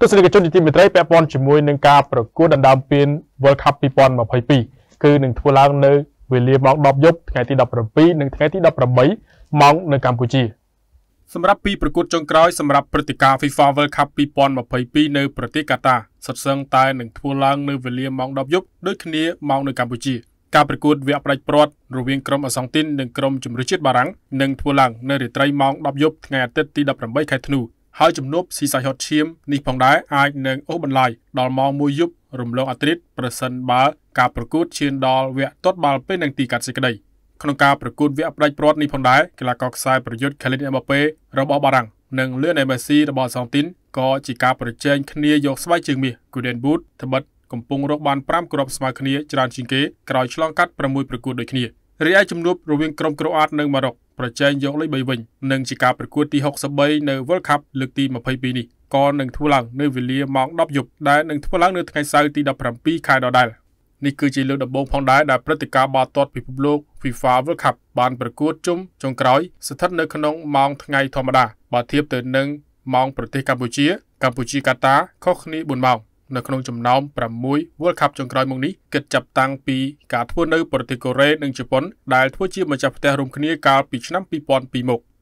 ទស្សនិកជនជាទីមេត្រីពាក់ព័ន្ធជាមួយនឹងការប្រកួតដណ្ដើមពាន World Cup 2022គឺនឹងធ្វើឡើងនៅវេលាម៉ោង10យប់ថ្ងៃទី17និងថ្ងៃទី18ម៉ោងនៅកម្ពុជាសម្រាប់ពីប្រកួតចុងក្រោយសម្រាប់ព្រឹត្តិការណ៍ FIFA World Cup 2022នៅប្រទេសកាតាសុទ្ធសឹងតែនឹងធ្វើឡើងនៅវេលាម៉ោង10យប់ដូចគ្នាម៉ោងនៅកម្ពុជាការប្រកួតវគ្គផ្ដាច់ព្រាត់រវាងក្រុមអសង់ទីននិងក្រុមជំនឿជាតិបារាំងនឹងធ្វើឡើងនៅរាត្រីម៉ោង10យប់ថ្ងៃអាទិត្យទី18ខែធ្នូហើយជំនួបស៊ីសាយហត់ឈាមនេះផងដែរអាចនឹងអូសបន្លាយដល់ម៉ោង1យប់រំលងអត្រិតប្រសិនបើការប្រកួតឈានដល់វគ្គទាត់បាល់ពេលនឹងទីកាត់សេចក្តីក្នុងការប្រកួតវគ្គផ្ដាច់ព្រាត់នេះផងដែរកីឡាករខ្សែប្រយុទ្ធ Khalid Mbappe របស់បារាំងនិង Lionel Messi របស់អាសង់ទីនក៏ជាការប្រជែងគ្នាយកស្បែកជើងមាស Golden Boot ត្បិតកំពុងរកបាន5គ្រាប់ស្មើគ្នាច្រើនជាងគេក្រោយឆ្លងកាត់6ប្រកួតដូចគ្នារីឯជំនួបរវាងក្រុមក្រូអាតនិងម៉ារ៉ុកប្រជែងយកលេខ3វិញនិងជាការប្រកួតទី63នៅ World Cup លើកទី22នេះក៏នឹងធ្វើឡើងនៅវេលាម៉ោង10យប់ដែលនឹងធ្វើឡើងនៅថ្ងៃសៅរ៍ទី17ខែដដែលនេះគឺជាលើកដំបូងផងដែរដែលព្រឹត្តិការណ៍បាល់ទាត់ពិភពលោក FIFA World Cup បានប្រកួតជុំចុងក្រោយស្ថិតនៅក្នុងម៉ោងថ្ងៃធម្មតាបើធៀបទៅនឹងម៉ោងប្រទេសកម្ពុជាកម្ពុជាកាតាខុសគ្នា4ម៉ោងនៅក្នុងចំណោម6 World Cup ចុងក្រោយមកនេះគិតចាប់តាំងពីការធ្វើនៅប្រទេសកូរ៉េនិងជប៉ុនដែលធ្វើជាម្ចាស់ផ្ទះរួមគ្នាកាលពីឆ្នាំ2002មក។